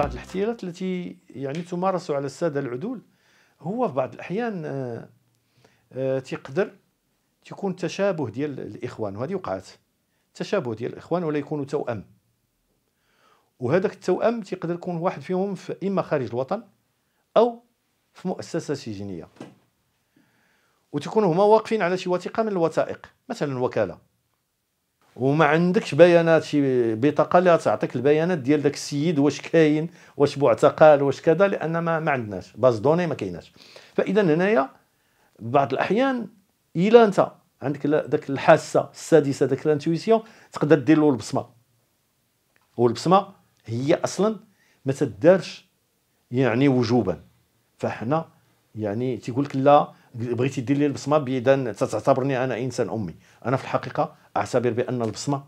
بعض الاحتيالات التي يعني تمارس على السادة العدول هو في بعض الأحيان آه، آه، تقدر تكون تشابه ديال الإخوان وهذه وقعت تشابه ديال الإخوان ولا يكونوا توأم وهذاك التوأم تقدر يكون واحد فيهم في إما خارج الوطن أو في مؤسسة سجنية وتكون هما واقفين على شي وثيقة من الوثائق مثلا وكالة وما عندكش بيانات شي بطاقه اللي تعطيك البيانات ديال داك السيد واش كاين واش معتقل واش كذا لان ما, ما عندناش باز دوني ما كايناش فاذا هنايا بعض الاحيان الا انت عندك داك الحاسه السادسه داك الانتويسيون تقدر دير له البصمه والبصمه هي اصلا ما تدارش يعني وجوبا فحنا يعني تيقول لك لا بغيتي دير لي البصمه بعيدا تعتبرني انا انسان امي انا في الحقيقه أعتبر بأن البصمة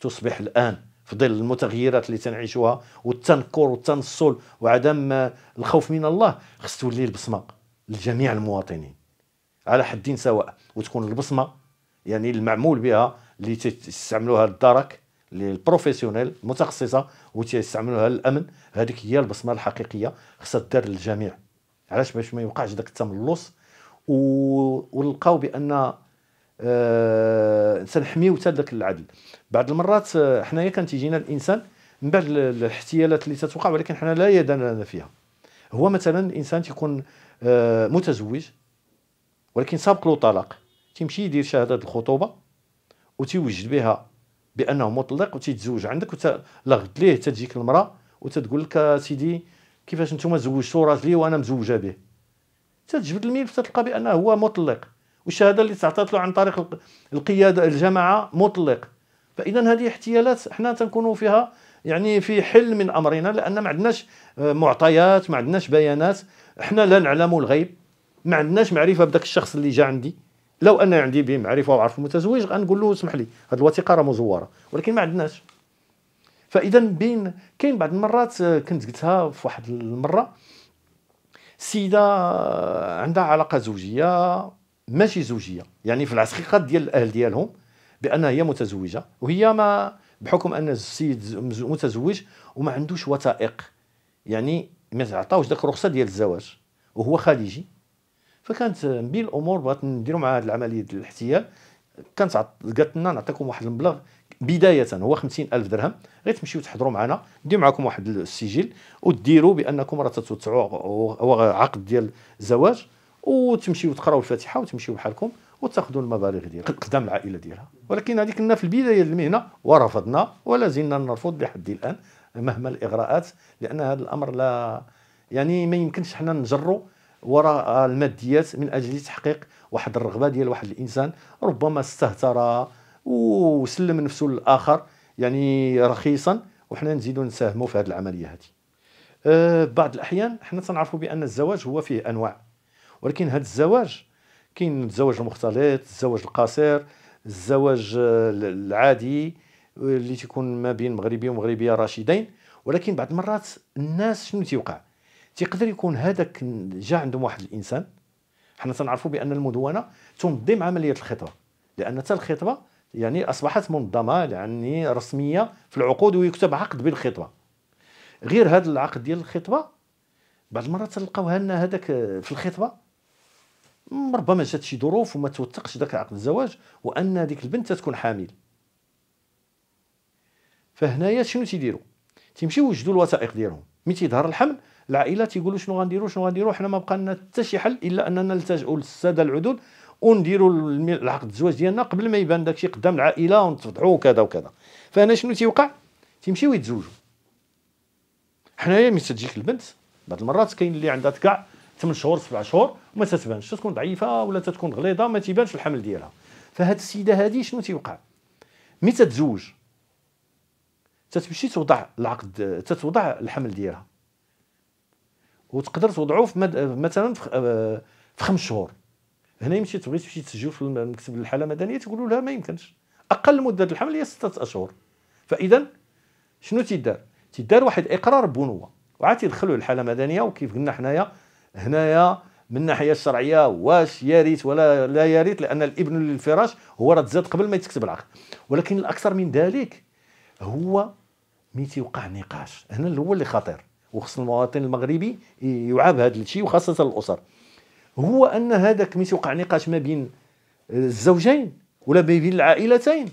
تصبح الآن في ظل المتغيرات اللي تنعيشها والتنكر والتنصل وعدم الخوف من الله خص تولي البصمه لجميع المواطنين على حدين سواء وتكون البصمه يعني المعمول بها اللي تستعملوها الدرك للبروفيسيونيل المتخصصه وتيستعملوها الامن هذيك هي البصمه الحقيقيه خصها تدار للجميع علاش باش ما يوقعش داك التملص ونلقاو بان تنحميو آه، حتى ذاك العدل بعض المرات آه، حنايا كان تيجينا الانسان من بعد الاحتيالات اللي تتوقع ولكن حنا لا يد لنا فيها هو مثلا الانسان تيكون آه، متزوج ولكن سابق له طلاق تيمشي يدير شهاده الخطوبه وتيوجد بها بانه مطلق وتيتزوج عندك وت... لغد ليه تجيك المراه وتتقول لك سيدي كيفاش نتوما زوجتوا راجلي وانا مزوجه به تتجبد الملف تتلقى بانه هو مطلق والشهاده اللي تعطات له عن طريق القياده الجماعه مطلق فاذا هذه احتيالات احنا تنكونوا فيها يعني في حل من امرنا لان ما عندناش آه، معطيات ما عندناش بيانات احنا لا نعلم الغيب ما عندناش معرفه بداك الشخص اللي جا عندي لو انا عندي به معرفه وعرف المتزوج غنقول له اسمح لي هذه الوثيقه راه مزوره ولكن ما عندناش فاذا بين كاين بعض المرات آه، كنت قلتها في واحد المره سيده آه، عندها علاقه زوجيه ماشي زوجيه يعني في العسكيقات ديال الاهل ديالهم بانها هي متزوجه وهي ما بحكم ان السيد متزوج وما عندوش وثائق يعني ما عطاوش داك الرخصه ديال الزواج وهو خليجي فكانت من بين الامور بغات نديروا مع هذه العمليه ديال الاحتيال كانت قالت لنا نعطيكم واحد المبلغ بدايه هو 50000 درهم غير تمشيو تحضروا معنا ندير معكم واحد السجل وديروا بانكم راه تتوسعوا عقد ديال الزواج وتمشيو تقراو الفاتحه وتمشيو بحالكم وتاخذوا المبالغ ديالها قدام العائله ديالها ولكن هذه كنا في البدايه المهنه ورفضنا ولا زلنا نرفض لحد الان مهما الاغراءات لان هذا الامر لا يعني ما يمكنش حنا نجروا وراء الماديات من اجل تحقيق واحد الرغبه ديال واحد الانسان ربما استهتر وسلم نفسه للاخر يعني رخيصا وحنا نزيدوا نساهموا في هذه العمليه هذه أه بعض الاحيان حنا تنعرفوا بان الزواج هو فيه انواع ولكن هذا الزواج كاين الزواج المختلط الزواج القصير الزواج آه، العادي اللي تيكون ما بين مغربي ومغربيه راشدين ولكن بعض المرات الناس شنو تيوقع تيقدر يكون هذاك جا عندهم واحد الانسان حنا تنعرفوا بان المدونه تنظم عمليه الخطبه لان حتى الخطبه يعني اصبحت منظمه يعني رسميه في العقود ويكتب عقد بالخطبه غير هذا العقد ديال الخطبه بعض المرات تلقاو ان هذاك آه، في الخطبه ربما جات شي ظروف وما توثقش ذاك عقد الزواج وان ديك البنت تكون حامل فهنايا شنو تيديروا تيمشيو يوجدوا الوثائق ديالهم ملي تيظهر الحمل العائله تيقولوا شنو غنديروا شنو غنديروا حنا ما بقى لنا حتى شي حل الا اننا نلتجئوا للساده العدول ونديروا العقد الزواج ديالنا قبل ما يبان داكشي قدام العائله ونتفضحوا وكذا وكذا فهنا شنو تيوقع تيمشيو يتزوجوا حنايا ملي تجيك البنت بعض المرات كاين اللي عندها كاع 8 شهور 7 شهور وما تتبانش تكون ضعيفه ولا تتكون غليظه ما تيبانش الحمل ديالها فهاد السيده هادي شنو تيوقع مي تتزوج تتمشي توضع العقد تتوضع الحمل ديالها وتقدر توضعو في مد... مثلا في آه، خمس شهور هنا يمشي تبغي تمشي تسجل في المكتب الحاله المدنيه تقولوا لها ما يمكنش اقل مده الحمل هي سته اشهر فاذا شنو تيدار تيدار واحد اقرار بنوه وعاد تيدخلوا الحاله المدنيه وكيف قلنا حنايا هنايا من الناحيه الشرعيه واش ريت ولا لا ريت لان الابن للفراش هو راه تزاد قبل ما يتكتب العقد ولكن الاكثر من ذلك هو مين تيوقع نقاش هنا هو اللي خطير وخص المواطن المغربي يعاب هذا الشيء وخاصه الاسر هو ان هذاك مين تيوقع نقاش ما بين الزوجين ولا ما بين العائلتين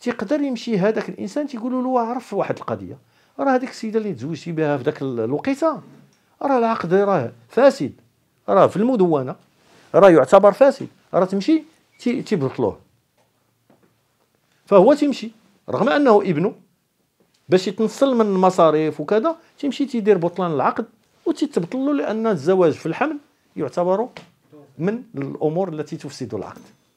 تيقدر يمشي هذاك الانسان تيقولوا له عرف واحد القضيه راه هذيك السيده اللي تزوجتي بها في ذاك الوقيته راه العقد راه فاسد راه في المدونه راه يعتبر فاسد راه تمشي تيبطلوه فهو تيمشي رغم انه ابنه باش يتنصل من المصاريف وكذا تيمشي تيدير بطلان العقد وتتبطلو لان الزواج في الحمل يعتبر من الامور التي تفسد العقد